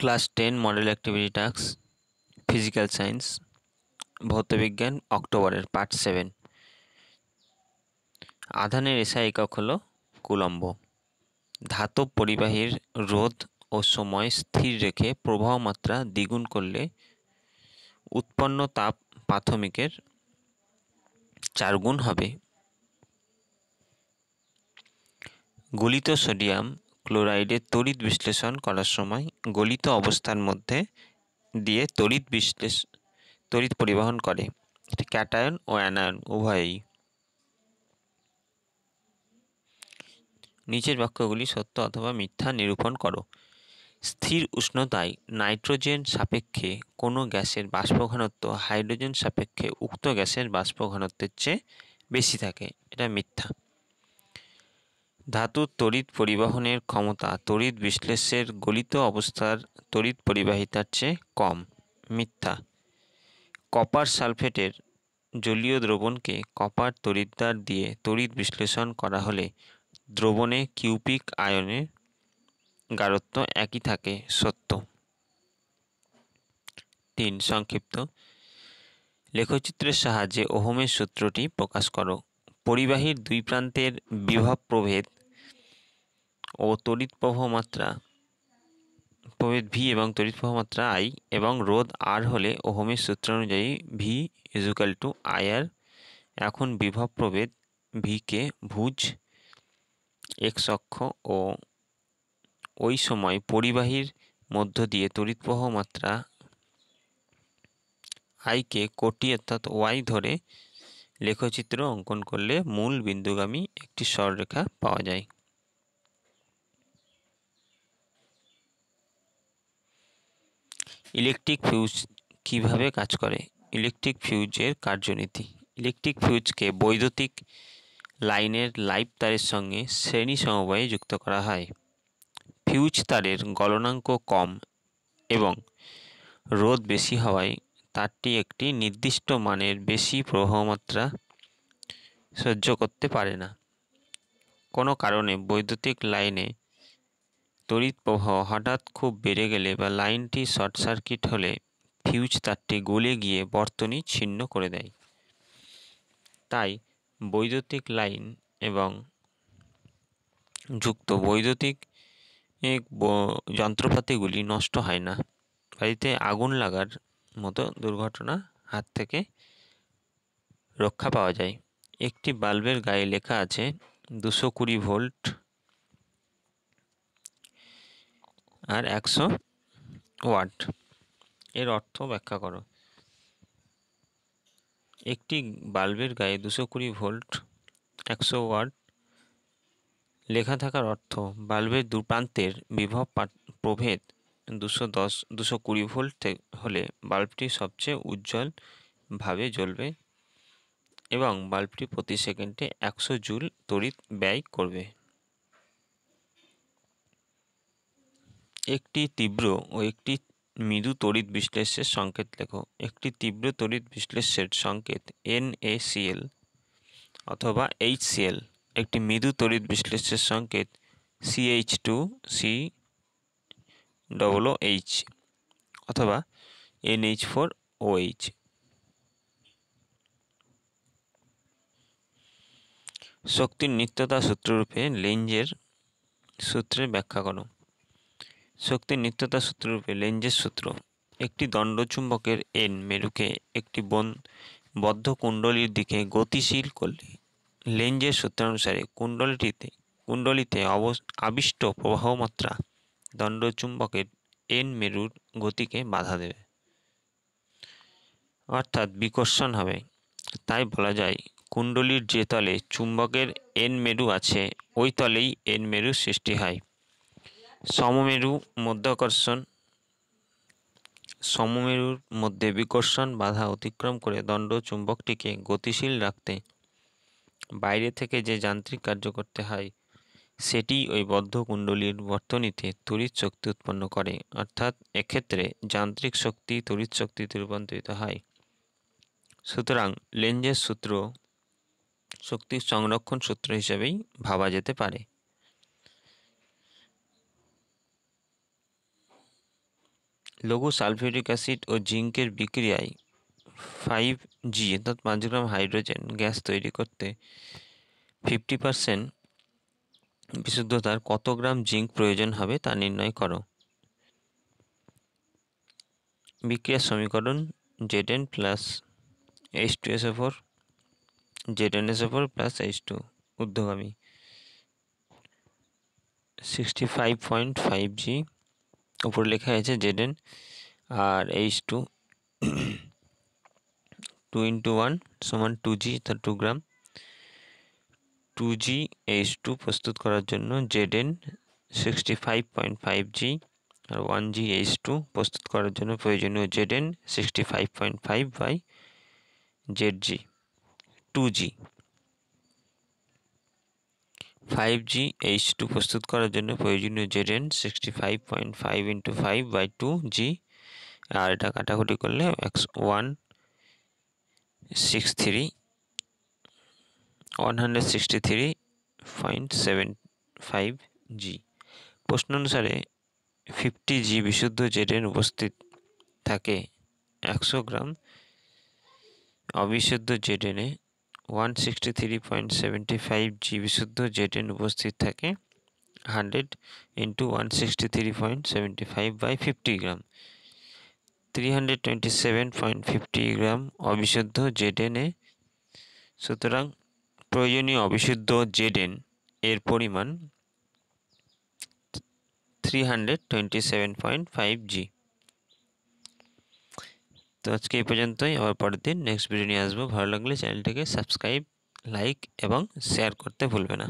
class ten model activity task physical science ভৌতবিজ্ঞান অক্টোবরের part seven আধানের এসা একক হল কুলম্ব ধাতব পরিবাহীর রোধ ও সময় স্থির রেখে প্রবাহ মাত্রা দ্বিগুণ করলে উৎপন্ন তাপ প্রাথমিকের চারগুণ হবে গলিত সোডিয়াম ক্লোরাইডের তড়িৎ বিশ্লেষণ করার সময় গলিত অবস্থার মধ্যে দিয়ে তড়িৎ বিশ্লেষ তড়িৎ পরিবহন করে এটি ক্যাটায়ন ও অ্যানায়ন উভয়ই নিচের বাক্যগুলি সত্য অথবা মিথ্যা নিরূপণ করো স্থির উষ্ণতায় নাইট্রোজেন সাপেক্ষে কোনো গ্যাসের বাষ্প ঘনত্ব হাইড্রোজেন সাপেক্ষে উক্ত গ্যাসের বাষ্প ঘনত্বের চেয়ে বেশি থাকে এটা মিথ্যা ধাতুর তড়িৎ পরিবহনের ক্ষমতা তড়িৎ বিশ্লেষের গলিত অবস্থার তড়িৎ পরিবাহিতার চেয়ে কম মিথ্যা কপার সালফেটের জলীয় দ্রবণকে কপার তড়িৎদ্বার দিয়ে তড়িৎ বিশ্লেষণ করা হলে দ্রবণে কিউপিক আয়নের গারত্ব একই থাকে সত্য তিন সংক্ষিপ্ত লেখচিত্রের সাহায্যে ওহমের সূত্রটি প্রকাশ করো পরিবাহীর দুই প্রান্তের বিভব প্রভেদ ও তড়িৎ প্রবাহ মাত্রা প্রভেদ ভি এবং তড়িৎ প্রবাহ মাত্রা আই এবং রোধ আর হলে ওহমের সূত্র অনুযায়ী ভি ইজুকাল টু আয়ার এখন বিভব প্রভেদ ভিকে ভুজ এক্স অক্ষ ও ওই সময় পরিবাহীর মধ্য দিয়ে তড়িৎ প্রবাহ মাত্রা আইকে কোটি অর্থাৎ ওয়াই ধরে লেখচিত্র অঙ্কন করলে মূল বিন্দুগামী একটি স্বররেখা পাওয়া যায় ইলেকট্রিক ফিউজ কিভাবে কাজ করে ইলেকট্রিক ফিউজের কার্যনীতি ইলেকট্রিক ফিউজকে বৈদ্যুতিক লাইনের লাইভ তারের সঙ্গে শ্রেণী সমবায়ে যুক্ত করা হয় ফিউজ তারের গলনাঙ্ক কম এবং রোদ বেশি হওয়ায় তারটি একটি নির্দিষ্ট মানের বেশি প্রবাহমাত্রা সহ্য করতে পারে না কোনো কারণে বৈদ্যুতিক লাইনে তড়িৎ প্রবাহ হঠাৎ খুব বেড়ে গেলে বা লাইনটি শর্ট সার্কিট হলে ফিউজ তারটি গলে গিয়ে বর্তনী ছিন্ন করে দেয় তাই বৈদ্যুতিক লাইন এবং যুক্ত বৈদ্যুতিক যন্ত্রপাতিগুলি নষ্ট হয় না বাড়িতে আগুন লাগার মতো দুর্ঘটনা হাত থেকে রক্ষা পাওয়া যায় একটি বাল্বের গায়ে লেখা আছে দুশো কুড়ি ভোল্ট আর একশো ওয়াট এর অর্থ ব্যাখ্যা করো একটি বাল্বের গায়ে দুশো কুড়ি ভোল্ট একশো ওয়াট লেখা থাকার অর্থ বাল্বের দু প্রান্তের বিভব প্রভেদ দুশো দশ দুশো কুড়ি ভোল্ট হলে বাল্বটি সবচেয়ে উজ্জ্বলভাবে জ্বলবে এবং বাল্বটি প্রতি সেকেন্ডে একশো জুল তড়িৎ ব্যয় করবে একটি তীব্র ও একটি মৃদু তড়িৎ বিশ্লেষের সংকেত লেখো একটি তীব্র তড়িৎ বিশ্লেষ্যের সংকেত এনএসিএল অথবা এইচসিএল একটি মৃদু তড়িৎ বিশ্লেষের সংকেত C H two C double H অথবা এনএইচ ফোর এইচ শক্তির নিত্যতা সূত্ররূপে লেঞ্জের সূত্রে ব্যাখ্যা করো শক্তির নিত্যতা সূত্ররূপে লেঞ্জের সূত্র একটি দণ্ড চুম্বকের এন মেরুকে একটি বন বদ্ধ কুণ্ডলীর দিকে গতিশীল করলে লেঞ্জের সূত্রানুসারে কুণ্ডলীটিতে কুণ্ডলীতে অব আবিষ্ট প্রবাহমাত্রা দণ্ড চুম্বকের এন মেরুর গতিকে বাধা দেবে অর্থাৎ বিকর্ষণ হবে তাই বলা যায় কুণ্ডলীর যে তলে চুম্বকের এন মেরু আছে ওই তলেই এন মেরু সৃষ্টি হয় সমমেরু মধ্যাকর্ষণ সমমেরুর মধ্যে বিকর্ষণ বাধা অতিক্রম করে দণ্ড চুম্বকটিকে গতিশীল রাখতে বাইরে থেকে যে যান্ত্রিক কার্য করতে হয় সেটি ওই বদ্ধ কুণ্ডলীর বর্তনীতে তড়িৎ শক্তি উৎপন্ন করে অর্থাৎ এক্ষেত্রে যান্ত্রিক শক্তি তড়িৎ শক্তিতে রূপান্তরিত হয় সুতরাং লেঞ্জের সূত্র শক্তির সংরক্ষণ সূত্র হিসেবেই ভাবা যেতে পারে লঘু সালফিউরিক অ্যাসিড ও জিঙ্কের বিক্রিয়ায় ফাইভ জি অর্থাৎ পাঁচ গ্রাম হাইড্রোজেন গ্যাস তৈরি করতে ফিফটি পারসেন্ট বিশুদ্ধতার কত গ্রাম জিঙ্ক প্রয়োজন হবে তা নির্ণয় করো বিক্রিয়ার সমীকরণ Z N plus H two S four Z N S four plus H two ঊর্ধ্বগামী sixty five point five G উপরে লেখা আছে জেড এন আর H two two into one সমান টু জি অর্থাৎ two gram two G H two প্রস্তুত করার জন্য Z N sixty five point five G আর ওয়ান জি এইচ টু প্রস্তুত করার জন্য প্রয়োজনীয় Z N sixty five point five by Z G two G five G H two প্রস্তুত করার জন্য প্রয়োজনীয় Z N sixty five point five into five by two G আর এটা কাটাকুটি করলে X one six three one hundred sixty three point seven five G প্রশ্ন অনুসারে ফিফটি জি বিশুদ্ধ জেডেন উপস্থিত থাকে একশো গ্রাম অবিশুদ্ধ জেডেনে one sixty three point seventy five জিবি শুদ্ধ জেটেন উপস্থিত থাকে hundred into one sixty three point seventy five by fifty gram three hundred twenty seven point fifty gram অবিশুদ্ধ জেডেনে সুতরাং প্রয়োজনীয় অবিশুদ্ধ জেডেন এর পরিমাণ three hundred twenty seven point five G তো আজকে এই পর্যন্তই আবার পরের দিন নেক্সট ভিডিও নিয়ে আসবো ভালো লাগলে চ্যানেলটাকে সাবস্ক্রাইব লাইক এবং শেয়ার করতে ভুলবে না